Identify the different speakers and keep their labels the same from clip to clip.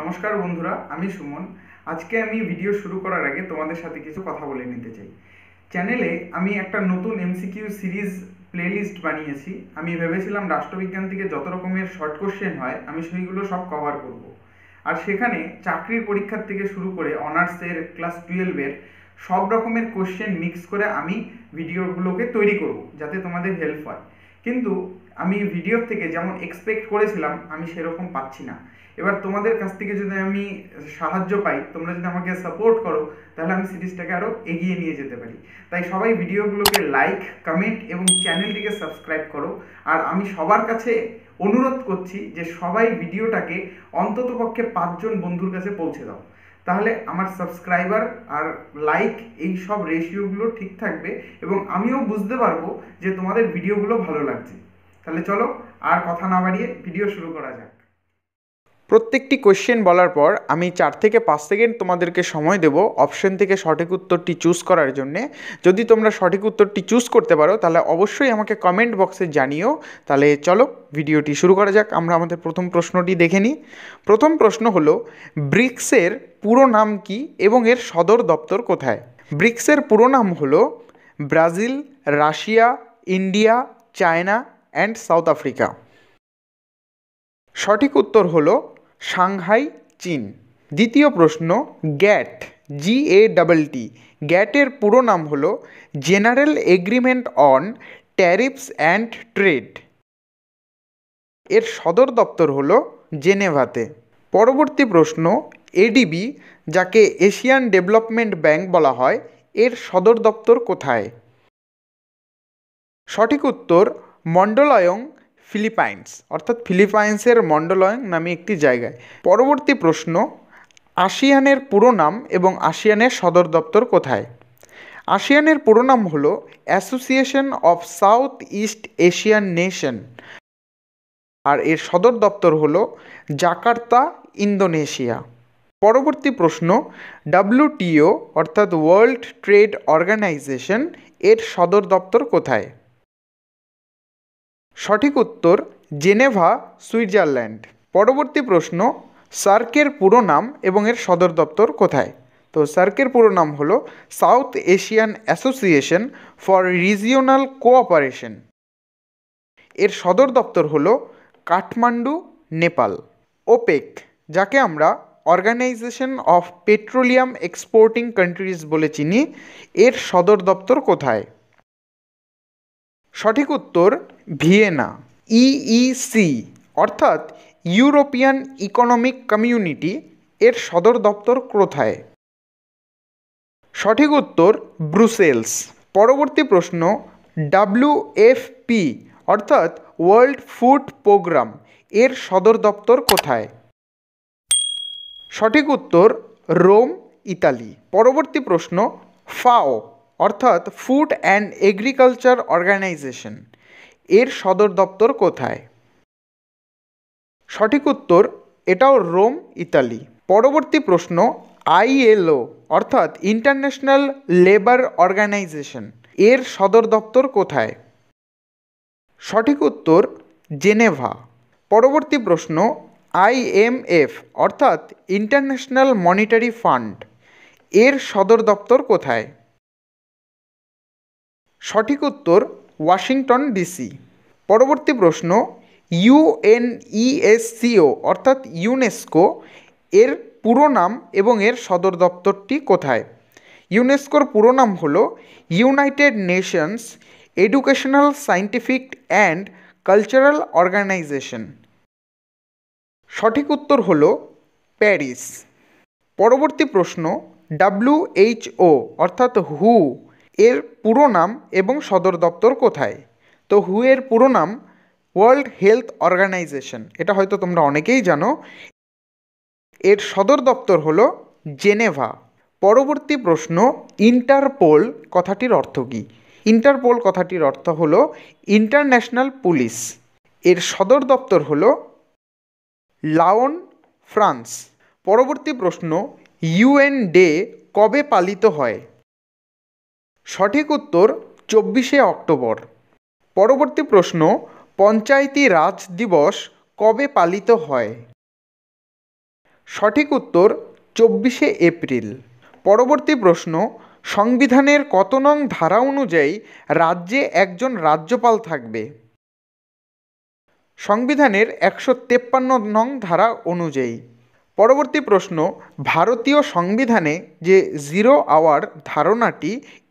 Speaker 1: নমস্কার বন্ধুরা আমি সুমন আজকে আমি ভিডিও শুরু করার আগে তোমাদের সাথে কিছু কথা বলে নিতে চাই চ্যানেলে আমি একটা নতুন এমসিকিউ সিরিজ প্লেলিস্ট বানিয়েছি আমি ভেবেছিলাম রাষ্ট্রবিজ্ঞান থেকে যত রকমের শর্ট কোশ্চেন হয় আমি সেইগুলো সব কভার করব। আর সেখানে চাকরির পরীক্ষার থেকে শুরু করে অনার্সের ক্লাস টুয়েলভের সব রকমের কোশ্চেন মিক্স করে আমি ভিডিওগুলোকে তৈরি করব যাতে তোমাদের হেল্প হয় কিন্তু আমি ভিডিও থেকে যেমন এক্সপেক্ট করেছিলাম আমি সেরকম পাচ্ছি না এবার তোমাদের কাছ থেকে যদি আমি সাহায্য পাই তোমরা যদি আমাকে সাপোর্ট করো তাহলে আমি সিরিজটাকে আরও এগিয়ে নিয়ে যেতে পারি তাই সবাই ভিডিওগুলোকে লাইক কমেন্ট এবং চ্যানেলটিকে সাবস্ক্রাইব করো আর আমি সবার কাছে অনুরোধ করছি যে সবাই ভিডিওটাকে অন্ততপক্ষে পাঁচজন বন্ধুর কাছে পৌঁছে দাও তাহলে আমার সাবস্ক্রাইবার আর লাইক এই সব রেশিওগুলো ঠিক থাকবে এবং আমিও বুঝতে পারবো যে তোমাদের ভিডিওগুলো ভালো লাগছে তাহলে চলো আর কথা না বাড়িয়ে ভিডিও শুরু করা যাক প্রত্যেকটি কোয়েশ্চেন বলার পর আমি চার থেকে পাঁচ সেকেন্ড তোমাদেরকে সময় দেব অপশন থেকে সঠিক উত্তরটি চুজ করার জন্যে যদি তোমরা সঠিক উত্তরটি চুজ করতে পারো তাহলে অবশ্যই আমাকে কমেন্ট বক্সে জানিও তাহলে চলো ভিডিওটি শুরু করা যাক আমরা আমাদের প্রথম প্রশ্নটি দেখে নিই প্রথম প্রশ্ন হলো ব্রিক্সের পুরো নাম কি এবং এর সদর দপ্তর কোথায় ব্রিক্সের পুরো নাম হলো Brazil Russia India China and South Africa সঠিক উত্তর হলো সাংহাই চীন দ্বিতীয় প্রশ্ন গ্যাট জি এ ডাবল টি গ্যাটের পুরো নাম হল General Agreement on Tariffs and Trade এর সদর দপ্তর হল জেনেভাতে পরবর্তী প্রশ্ন এডিবি যাকে এশিয়ান ডেভেলপমেন্ট ব্যাংক বলা হয় এর সদর দপ্তর কোথায় সঠিক উত্তর মণ্ডলয়ং ফিলিপাইন্স অর্থাৎ ফিলিপাইন্সের মন্ডলয়ং নামে একটি জায়গায় পরবর্তী প্রশ্ন আসিয়ানের পুরো নাম এবং আসিয়ানের সদর দপ্তর কোথায় আসিয়ানের পুরো নাম হল Association of South East Asian Nation আর এর সদর দপ্তর হল জাকার্তা ইন্দোনেশিয়া পরবর্তী প্রশ্ন ডাব্লিউটিও অর্থাৎ ওয়ার্ল্ড ট্রেড অর্গানাইজেশন এর সদর দপ্তর কোথায় সঠিক উত্তর জেনেভা সুইজারল্যান্ড পরবর্তী প্রশ্ন সার্কের পুরো নাম এবং এর সদর দপ্তর কোথায় তো সার্কের পুরো নাম হল South Asian Association for Regional Cooperation এর সদর দপ্তর হল কাঠমান্ডু নেপাল ওপেক যাকে আমরা Organization of Petroleum Exporting Countries বলে চিনি এর সদর দপ্তর কোথায় সঠিক উত্তর ভিয়েনা ইইসি e e অর্থাৎ ইউরোপিয়ান ইকোনমিক কমিউনিটি এর সদর দপ্তর কোথায় সঠিক উত্তর ব্রুসেলস পরবর্তী প্রশ্ন ডাব্লিউএফপি অর্থাৎ ওয়ার্ল্ড ফুড প্রোগ্রাম এর সদর দপ্তর কোথায় সঠিক উত্তর রোম ইতালি পরবর্তী প্রশ্ন ফাও অর্থাৎ ফুড অ্যান্ড এগ্রিকালচার অর্গানাইজেশন এর সদর দপ্তর কোথায় সঠিক উত্তর এটাও রোম ইতালি পরবর্তী প্রশ্ন আইএলও অর্থাৎ ইন্টারন্যাশনাল লেবার অর্গানাইজেশন এর সদর দপ্তর কোথায় সঠিক উত্তর জেনেভা পরবর্তী প্রশ্ন আইএমএফ অর্থাৎ ইন্টারন্যাশনাল মনিটারি ফান্ড এর সদর দপ্তর কোথায় সঠিক উত্তর ওয়াশিংটন ডিসি পরবর্তী প্রশ্ন ইউএনইএসসিও অর্থাৎ ইউনেস্কো এর পুরো নাম এবং এর সদর দপ্তরটি কোথায় ইউনেস্কোর পুরো নাম হল United Nations Educational Scientific and Cultural Organization সঠিক উত্তর হল প্যারিস পরবর্তী প্রশ্ন ডাব্লিউএইচও অর্থাৎ হু এর পুরো নাম এবং সদর দপ্তর কোথায় তো হুয়ের পুরো নাম ওয়ার্ল্ড হেলথ অর্গানাইজেশন এটা হয়তো তোমরা অনেকেই জানো এর সদর দপ্তর হলো জেনেভা পরবর্তী প্রশ্ন ইন্টারপোল কথাটির অর্থ কী ইন্টারপোল কথাটির অর্থ হল ইন্টারন্যাশনাল পুলিশ এর সদর দপ্তর হল লাওন ফ্রান্স পরবর্তী প্রশ্ন ইউএন ডে কবে পালিত হয় সঠিক উত্তর চব্বিশে অক্টোবর পরবর্তী প্রশ্ন পঞ্চায়েতি রাজ দিবস কবে পালিত হয় সঠিক উত্তর চব্বিশে এপ্রিল পরবর্তী প্রশ্ন সংবিধানের কত নং ধারা অনুযায়ী রাজ্যে একজন রাজ্যপাল থাকবে সংবিধানের একশো তেপ্পান্ন নং ধারা অনুযায়ী পরবর্তী প্রশ্ন ভারতীয় সংবিধানে যে জিরো আওয়ার ধারণাটি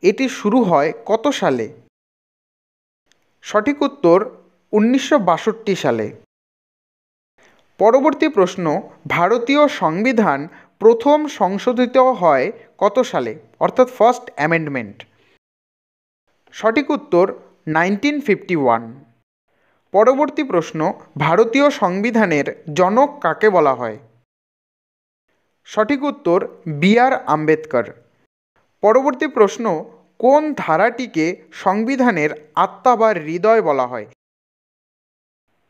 Speaker 1: এটি শুরু হয় কত সালে সঠিক উত্তর উনিশশো সালে পরবর্তী প্রশ্ন ভারতীয় সংবিধান প্রথম সংশোধিত হয় কত সালে অর্থাৎ ফার্স্ট অ্যামেন্ডমেন্ট সঠিক উত্তর নাইনটিন ফিফটি ওয়ান পরবর্তী প্রশ্ন ভারতীয় সংবিধানের জনক কাকে বলা হয় সঠিক উত্তর বি আর আম্বেদকর পরবর্তী প্রশ্ন কোন ধারাটিকে সংবিধানের আত্মা বা হৃদয় বলা হয়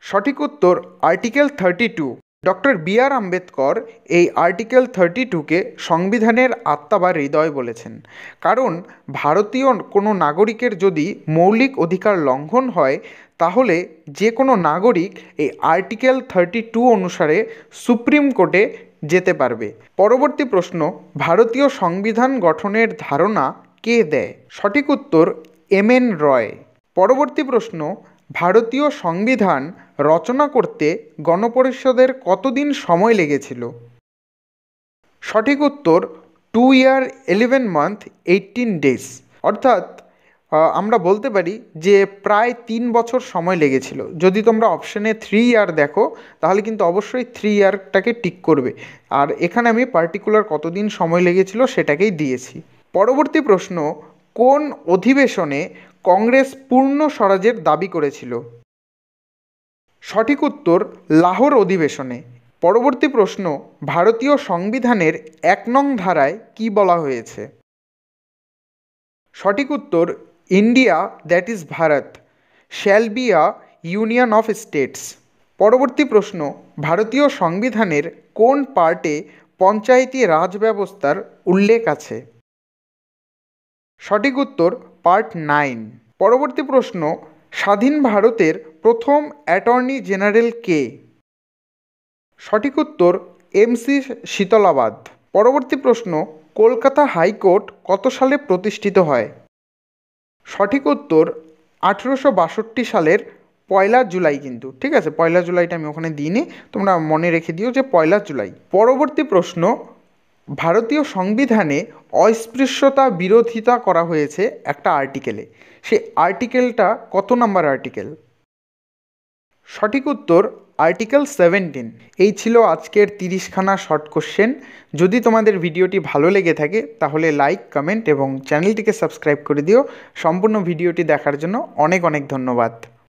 Speaker 1: সঠিক উত্তর article thirty two doctor B R Ambedkar এই আর্টিকেল থার্টি টুকে সংবিধানের আত্মা বা হৃদয় বলেছেন কারণ ভারতীয় কোনো নাগরিকের যদি মৌলিক অধিকার লঙ্ঘন হয় তাহলে যে কোনো নাগরিক এই আর্টিকেল থার্টি টু অনুসারে সুপ্রিম কোর্টে যেতে পারবে পরবর্তী প্রশ্ন ভারতীয় সংবিধান গঠনের ধারণা কে দেয় সঠিক উত্তর এম এন রয় পরবর্তী প্রশ্ন ভারতীয় সংবিধান রচনা করতে গণপরিষদের কতদিন সময় লেগেছিল সঠিক উত্তর two year eleven month eighteen days অর্থাৎ আমরা বলতে পারি যে প্রায় তিন বছর সময় লেগেছিল যদি তোমরা অপশানে থ্রি ইয়ার দেখো তাহলে কিন্তু অবশ্যই থ্রি ইয়ারটাকে টিক করবে আর এখানে আমি পার্টিকুলার কতদিন সময় লেগেছিল সেটাকেই দিয়েছি পরবর্তী প্রশ্ন কোন অধিবেশনে কংগ্রেস পূর্ণ স্বরাজের দাবি করেছিল সঠিক উত্তর লাহোর অধিবেশনে পরবর্তী প্রশ্ন ভারতীয় সংবিধানের এক নং ধারায় কি বলা হয়েছে সঠিক উত্তর India that is Bharat shall be a union of states পরবর্তী প্রশ্ন ভারতীয় সংবিধানের কোন পার্টে পঞ্চায়েতি রাজ ব্যবস্থার উল্লেখ আছে সঠিক উত্তর পার্ট নাইন পরবর্তী প্রশ্ন স্বাধীন ভারতের প্রথম অ্যাটর্নি জেনারেল কে সঠিক উত্তর এমসি শীতলাবাদ পরবর্তী প্রশ্ন কলকাতা হাইকোর্ট কত সালে প্রতিষ্ঠিত হয় সঠিক উত্তর আঠেরোশো বাষট্টি সালের পয়লা জুলাই কিন্তু ঠিক আছে পয়লা জুলাইটা আমি ওখানে দিইনি তোমরা মনে রেখে দিও যে পয়লা জুলাই পরবর্তী প্রশ্ন ভারতীয় সংবিধানে অস্পৃশ্যতা বিরোধিতা করা হয়েছে একটা আর্টিকেলে সেই আর্টিকেলটা কত নম্বর আর্টিকেল সঠিক উত্তর আর্টিকেল সেভেন্টিন এই ছিল আজকের তিরিশখানা শর্ট কোশ্চেন যদি তোমাদের ভিডিওটি ভালো লেগে থাকে তাহলে লাইক কমেন্ট এবং চ্যানেলটিকে সাবস্ক্রাইব করে দিও সম্পূর্ণ ভিডিওটি দেখার জন্য অনেক অনেক ধন্যবাদ